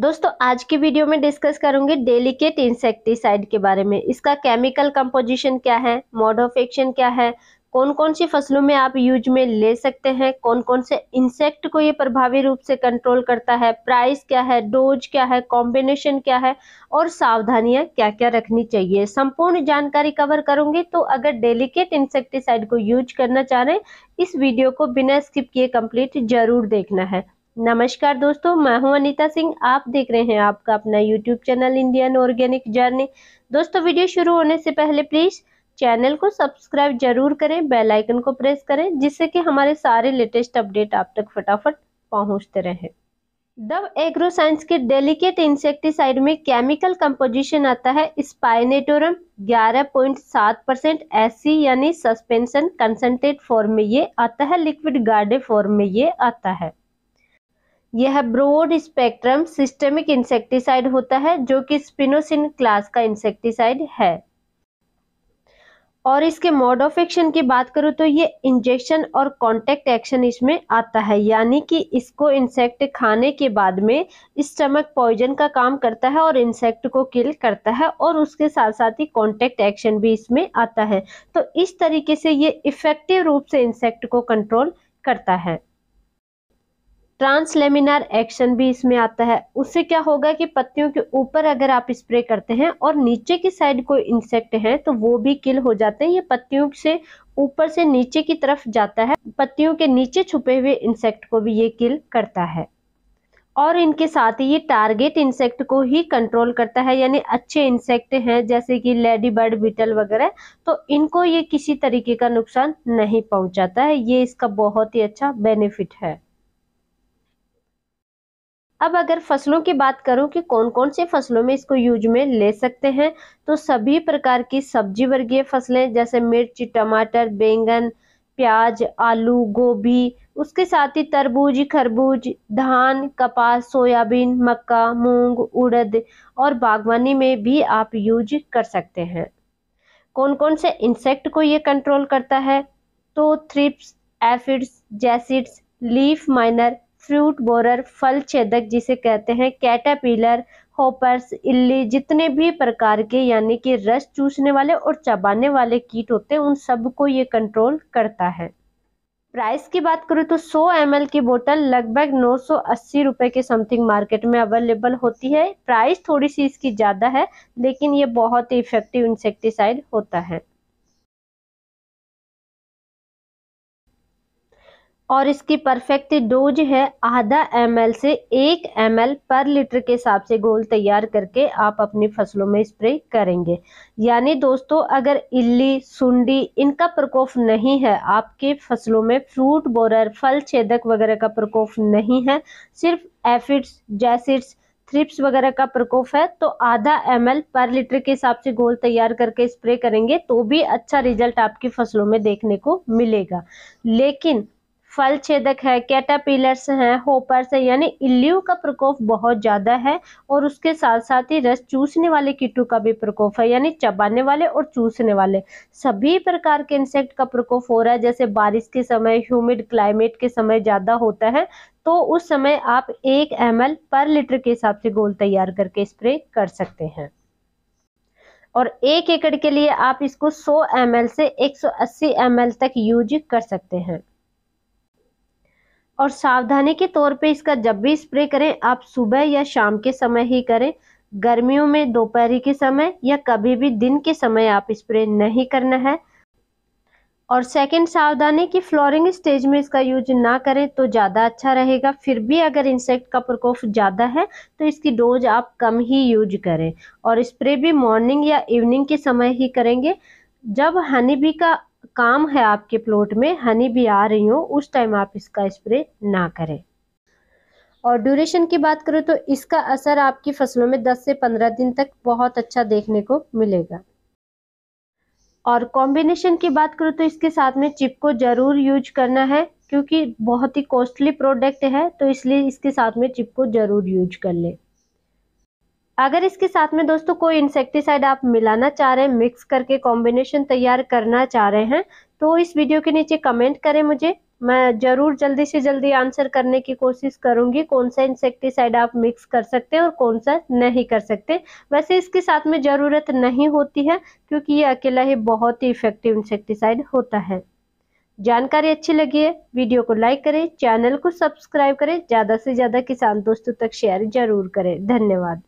दोस्तों आज की वीडियो में डिस्कस करूंगी डेलिकेट इंसेक्टिसाइड के बारे में इसका केमिकल कंपोजिशन क्या है मोड ऑफ एक्शन क्या है कौन कौन सी फसलों में आप यूज में ले सकते हैं कौन कौन से इंसेक्ट को ये प्रभावी रूप से कंट्रोल करता है प्राइस क्या है डोज क्या है कॉम्बिनेशन क्या है और सावधानियां क्या क्या रखनी चाहिए संपूर्ण जानकारी कवर करूंगी तो अगर डेलिकेट इंसेक्टिसाइड को यूज करना चाह रहे हैं इस वीडियो को बिना स्किप किए कंप्लीट जरूर देखना है नमस्कार दोस्तों मैं हूं अनीता सिंह आप देख रहे हैं आपका अपना YouTube channel Indian organic journey दोस्तों वीडियो शुरू होने से पहले प्लीज़ चैनल को सब्सक्राइब जरूर करें बेल आइकन को प्रेस करें जिससे कि हमारे सारे लेटेस्ट अपडेट आप तक फटाफट पहुंचते रहें दब एग्रो साइंस के डेलीकेट इंसेक्टिसाइड में केमिकल कंपोजिशन आता है स्पाइनेटोरम 11.7 परसेंट एसी यानी सस्पेंशन कंसनट्रेट फॉर्म में ये आता है लिक्विड गार्डे फॉर्म में ये आता है यह ब्रोड स्पेक्ट्रम सिस्टमिक इंसेक्टिसाइड होता है जो कि स्पिनोसिन क्लास का इंसेक्टिसाइड है और इसके मोड ऑफ एक्शन की बात करूं तो ये इंजेक्शन और कॉन्टेक्ट एक्शन इसमें आता है यानी कि इसको इंसेक्ट खाने के बाद में स्टमक पॉइजन का काम करता है और इंसेक्ट को किल करता है और उसके साथ साथ ही कॉन्टेक्ट एक्शन भी इसमें आता है तो इस तरीके से ये इफ़ेक्टिव रूप से इंसेक्ट को कंट्रोल करता है ट्रांसलेमिनार एक्शन भी इसमें आता है उससे क्या होगा कि पत्तियों के ऊपर अगर आप स्प्रे करते हैं और नीचे की साइड कोई इंसेक्ट है तो वो भी किल हो जाते हैं ये पत्तियों से ऊपर से नीचे की तरफ जाता है पत्तियों के नीचे छुपे हुए इंसेक्ट को भी ये किल करता है और इनके साथ ही ये टारगेट इंसेक्ट को ही कंट्रोल करता है यानी अच्छे इंसेक्ट हैं जैसे कि लेडी बर्ड बीटल वगैरह तो इनको ये किसी तरीके का नुकसान नहीं पहुंचाता है ये इसका बहुत ही अच्छा बेनिफिट है अब अगर फसलों की बात करूं कि कौन कौन से फसलों में इसको यूज में ले सकते हैं तो सभी प्रकार की सब्जी वर्गीय फसलें जैसे मिर्च टमाटर बैंगन प्याज आलू गोभी उसके साथ ही तरबूज खरबूज धान कपास सोयाबीन मक्का मूंग उड़द और बागवानी में भी आप यूज कर सकते हैं कौन कौन से इंसेक्ट को ये कंट्रोल करता है तो thrips aphids jassids leaf miner fruit borer फल छेदक जिसे कहते हैं कैटापीलर होपर्स इल्ली जितने भी प्रकार के यानी कि रस चूसने वाले और चबाने वाले कीट होते हैं उन सब को ये कंट्रोल करता है प्राइस की बात करूँ तो 100 एम की बोतल लगभग 980 रुपए के समथिंग मार्केट में अवेलेबल होती है प्राइस थोड़ी सी इसकी ज़्यादा है लेकिन ये बहुत ही इफेक्टिव इंसेक्टिसाइड होता है और इसकी परफेक्ट डोज है आधा एम से एक एम पर लीटर के हिसाब से घोल तैयार करके आप अपनी फसलों में स्प्रे करेंगे यानी दोस्तों अगर इल्ली सुंडी इनका प्रकोप नहीं है आपके फसलों में फ्रूट बोरर फल छेदक वगैरह का प्रकोप नहीं है सिर्फ एफिड्स जैसिड्स थ्रिप्स वगैरह का प्रकोप है तो आधा एम पर लीटर के हिसाब से घोल तैयार करके स्प्रे करेंगे तो भी अच्छा रिजल्ट आपकी फसलों में देखने को मिलेगा लेकिन फल छेदक है कैटापिलर्स हैं होपर्स है यानी इल्लियों का प्रकोप बहुत ज़्यादा है और उसके साथ साथ ही रस चूसने वाले कीटू का भी प्रकोप है यानी चबाने वाले और चूसने वाले सभी प्रकार के इंसेक्ट का प्रकोप हो रहा है जैसे बारिश के समय ह्यूमिड क्लाइमेट के समय ज़्यादा होता है तो उस समय आप एक एम पर लीटर के हिसाब से गोल तैयार करके स्प्रे कर सकते हैं और एक एकड़ के लिए आप इसको 100 ml से 180 ml तक यूज कर सकते हैं और सावधानी के तौर पे इसका जब भी स्प्रे करें आप सुबह या शाम के समय ही करें गर्मियों में दोपहरी के समय या कभी भी दिन के समय आप स्प्रे नहीं करना है और सेकंड सावधानी कि फ्लोरिंग स्टेज में इसका यूज ना करें तो ज़्यादा अच्छा रहेगा फिर भी अगर इंसेक्ट का प्रकोप ज़्यादा है तो इसकी डोज आप कम ही यूज करें और स्प्रे भी मॉर्निंग या इवनिंग के समय ही करेंगे जब हनी भी का काम है आपके प्लॉट में हनी भी आ रही हो उस टाइम आप इसका स्प्रे ना करें और ड्यूरेशन की बात करें तो इसका असर आपकी फसलों में 10 से 15 दिन तक बहुत अच्छा देखने को मिलेगा और कॉम्बिनेशन की बात करूँ तो इसके साथ में चिप को ज़रूर यूज करना है क्योंकि बहुत ही कॉस्टली प्रोडक्ट है तो इसलिए इसके साथ में चिप को ज़रूर यूज कर लें अगर इसके साथ में दोस्तों कोई इंसेक्टिसाइड आप मिलाना चाह रहे हैं मिक्स करके कॉम्बिनेशन तैयार करना चाह रहे हैं तो इस वीडियो के नीचे कमेंट करें मुझे मैं ज़रूर जल्दी से जल्दी आंसर करने की कोशिश करूंगी कौन सा इंसेक्टिसाइड आप मिक्स कर सकते हैं और कौन सा नहीं कर सकते वैसे इसके साथ में ज़रूरत नहीं होती है क्योंकि ये अकेला ही बहुत ही इफेक्टिव इंसेक्टिसाइड होता है जानकारी अच्छी लगी है वीडियो को लाइक करें चैनल को सब्सक्राइब करें ज़्यादा से ज़्यादा किसान दोस्तों तक शेयर जरूर करें धन्यवाद